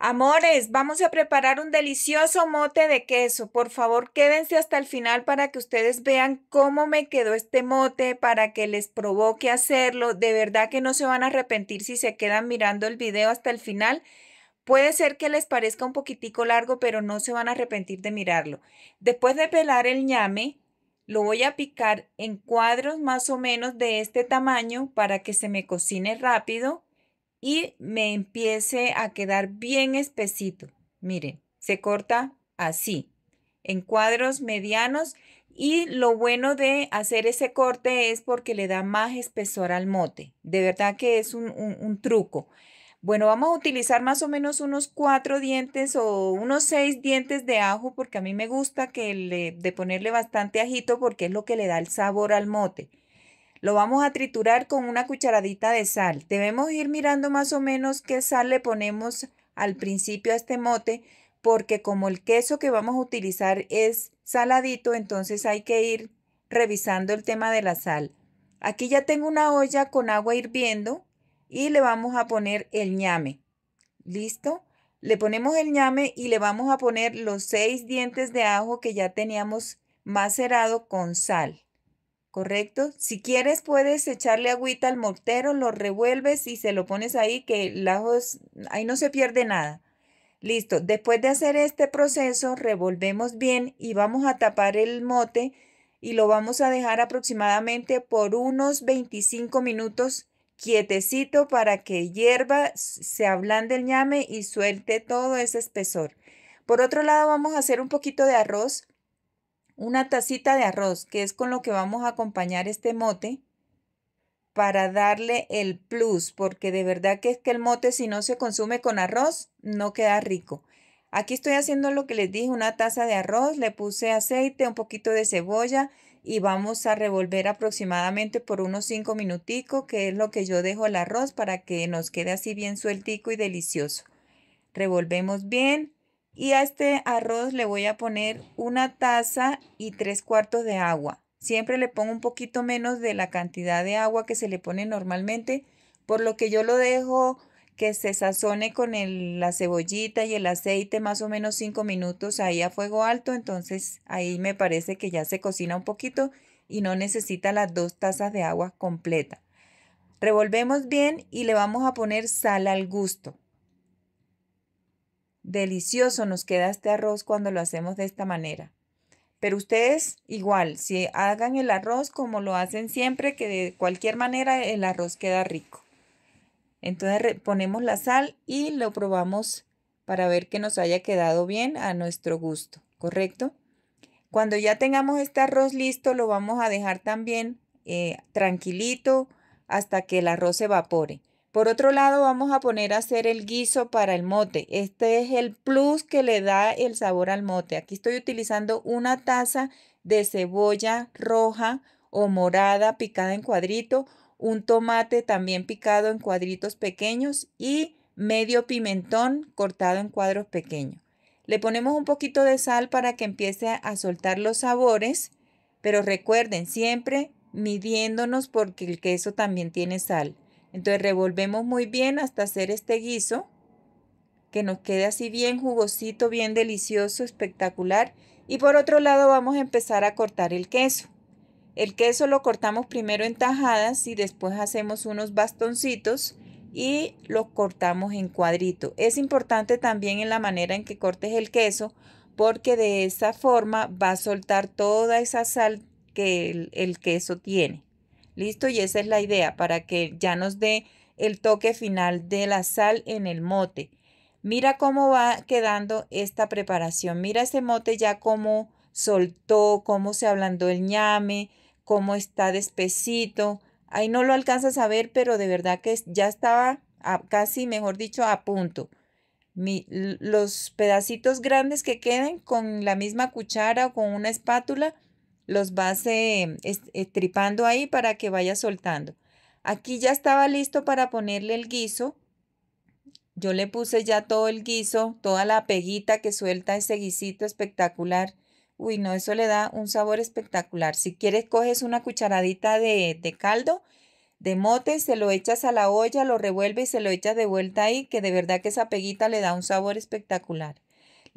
Amores, vamos a preparar un delicioso mote de queso. Por favor, quédense hasta el final para que ustedes vean cómo me quedó este mote, para que les provoque hacerlo. De verdad que no se van a arrepentir si se quedan mirando el video hasta el final. Puede ser que les parezca un poquitico largo, pero no se van a arrepentir de mirarlo. Después de pelar el ñame, lo voy a picar en cuadros más o menos de este tamaño para que se me cocine rápido y me empiece a quedar bien espesito. Miren, se corta así, en cuadros medianos y lo bueno de hacer ese corte es porque le da más espesor al mote. De verdad que es un, un truco. Bueno, vamos a utilizar más o menos unos cuatro dientes o unos seis dientes de ajo porque a mí me gusta que le, de ponerle bastante ajito porque es lo que le da el sabor al mote. Lo vamos a triturar con una cucharadita de sal. Debemos ir mirando más o menos qué sal le ponemos al principio a este mote porque como el queso que vamos a utilizar es saladito, entonces hay que ir revisando el tema de la sal. Aquí ya tengo una olla con agua hirviendo y le vamos a poner el ñame. ¿Listo? Le ponemos el ñame y le vamos a poner los seis dientes de ajo que ya teníamos macerado con sal. ¿correcto? Si quieres puedes echarle agüita al mortero, lo revuelves y se lo pones ahí que el ajo, ahí no se pierde nada. Listo, después de hacer este proceso revolvemos bien y vamos a tapar el mote y lo vamos a dejar aproximadamente por unos 25 minutos quietecito para que hierva, se ablande el ñame y suelte todo ese espesor. Por otro lado vamos a hacer un poquito de arroz una tacita de arroz, que es con lo que vamos a acompañar este mote, para darle el plus, porque de verdad que es que el mote si no se consume con arroz, no queda rico. Aquí estoy haciendo lo que les dije, una taza de arroz, le puse aceite, un poquito de cebolla y vamos a revolver aproximadamente por unos 5 minuticos, que es lo que yo dejo el arroz para que nos quede así bien sueltico y delicioso. Revolvemos bien, y a este arroz le voy a poner una taza y tres cuartos de agua. Siempre le pongo un poquito menos de la cantidad de agua que se le pone normalmente, por lo que yo lo dejo que se sazone con la cebollita y el aceite más o menos cinco minutos ahí a fuego alto, entonces ahí me parece que ya se cocina un poquito y no necesita las dos tazas de agua completa. Revolvemos bien y le vamos a poner sal al gusto delicioso nos queda este arroz cuando lo hacemos de esta manera. Pero ustedes igual, si hagan el arroz como lo hacen siempre, que de cualquier manera el arroz queda rico. Entonces ponemos la sal y lo probamos para ver que nos haya quedado bien a nuestro gusto, ¿correcto? Cuando ya tengamos este arroz listo, lo vamos a dejar también eh, tranquilito hasta que el arroz se evapore. Por otro lado, vamos a poner a hacer el guiso para el mote. Este es el plus que le da el sabor al mote. Aquí estoy utilizando una taza de cebolla roja o morada picada en cuadrito, un tomate también picado en cuadritos pequeños y medio pimentón cortado en cuadros pequeños. Le ponemos un poquito de sal para que empiece a soltar los sabores, pero recuerden siempre midiéndonos porque el queso también tiene sal. Entonces revolvemos muy bien hasta hacer este guiso, que nos quede así bien jugosito, bien delicioso, espectacular. Y por otro lado vamos a empezar a cortar el queso. El queso lo cortamos primero en tajadas y después hacemos unos bastoncitos y lo cortamos en cuadrito. Es importante también en la manera en que cortes el queso porque de esa forma va a soltar toda esa sal que el queso tiene. Listo, y esa es la idea, para que ya nos dé el toque final de la sal en el mote. Mira cómo va quedando esta preparación. Mira ese mote ya cómo soltó, cómo se ablandó el ñame, cómo está despesito Ahí no lo alcanzas a ver, pero de verdad que ya estaba casi, mejor dicho, a punto. Mi, los pedacitos grandes que queden con la misma cuchara o con una espátula los vas eh, estripando eh, ahí para que vaya soltando. Aquí ya estaba listo para ponerle el guiso. Yo le puse ya todo el guiso, toda la peguita que suelta ese guisito espectacular. Uy, no, eso le da un sabor espectacular. Si quieres, coges una cucharadita de, de caldo de mote, se lo echas a la olla, lo revuelves y se lo echas de vuelta ahí, que de verdad que esa peguita le da un sabor espectacular.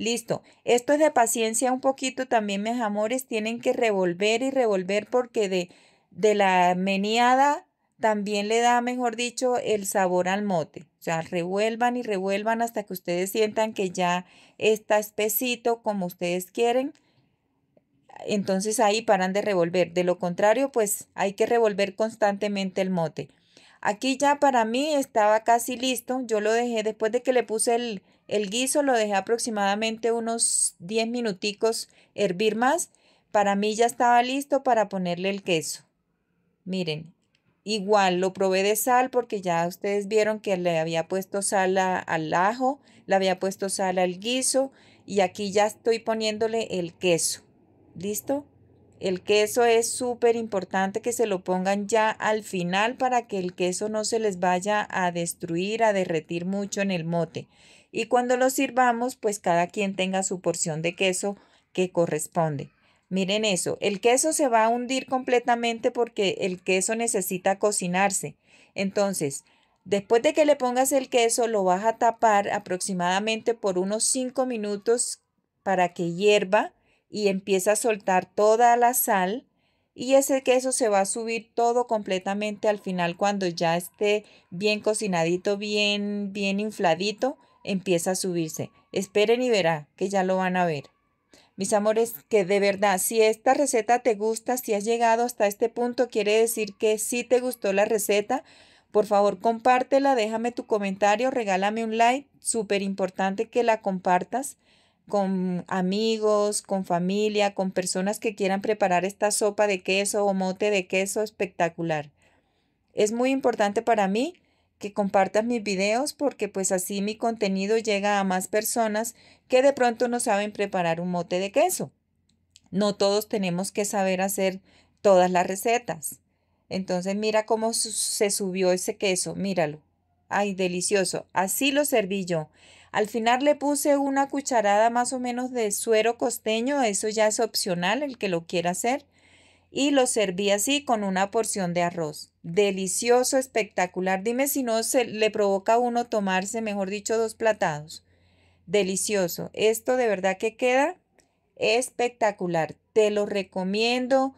Listo. Esto es de paciencia un poquito también, mis amores. Tienen que revolver y revolver porque de, de la meneada también le da, mejor dicho, el sabor al mote. O sea, revuelvan y revuelvan hasta que ustedes sientan que ya está espesito como ustedes quieren. Entonces ahí paran de revolver. De lo contrario, pues hay que revolver constantemente el mote. Aquí ya para mí estaba casi listo. Yo lo dejé después de que le puse el, el guiso lo dejé aproximadamente unos 10 minuticos hervir más. Para mí ya estaba listo para ponerle el queso. Miren, igual lo probé de sal porque ya ustedes vieron que le había puesto sal al ajo, le había puesto sal al guiso y aquí ya estoy poniéndole el queso. ¿Listo? El queso es súper importante que se lo pongan ya al final para que el queso no se les vaya a destruir, a derretir mucho en el mote y cuando lo sirvamos, pues cada quien tenga su porción de queso que corresponde. Miren eso, el queso se va a hundir completamente porque el queso necesita cocinarse. Entonces, después de que le pongas el queso, lo vas a tapar aproximadamente por unos 5 minutos para que hierva y empieza a soltar toda la sal y ese queso se va a subir todo completamente al final cuando ya esté bien cocinadito, bien bien infladito empieza a subirse. Esperen y verá, que ya lo van a ver. Mis amores, que de verdad, si esta receta te gusta, si has llegado hasta este punto, quiere decir que si te gustó la receta. Por favor, compártela, déjame tu comentario, regálame un like. Súper importante que la compartas con amigos, con familia, con personas que quieran preparar esta sopa de queso o mote de queso espectacular. Es muy importante para mí que compartas mis videos porque pues así mi contenido llega a más personas que de pronto no saben preparar un mote de queso. No todos tenemos que saber hacer todas las recetas. Entonces mira cómo se subió ese queso, míralo. Ay, delicioso. Así lo serví yo. Al final le puse una cucharada más o menos de suero costeño, eso ya es opcional el que lo quiera hacer y lo serví así con una porción de arroz. Delicioso, espectacular. Dime si no se le provoca a uno tomarse, mejor dicho, dos platados. Delicioso. Esto de verdad que queda espectacular. Te lo recomiendo.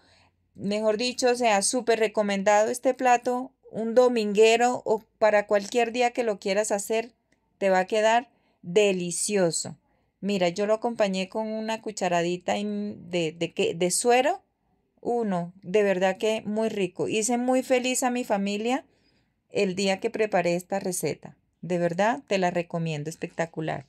Mejor dicho, sea, súper recomendado este plato. Un dominguero o para cualquier día que lo quieras hacer, te va a quedar delicioso. Mira, yo lo acompañé con una cucharadita de, de, de suero uno, de verdad que muy rico. Hice muy feliz a mi familia el día que preparé esta receta. De verdad, te la recomiendo, espectacular.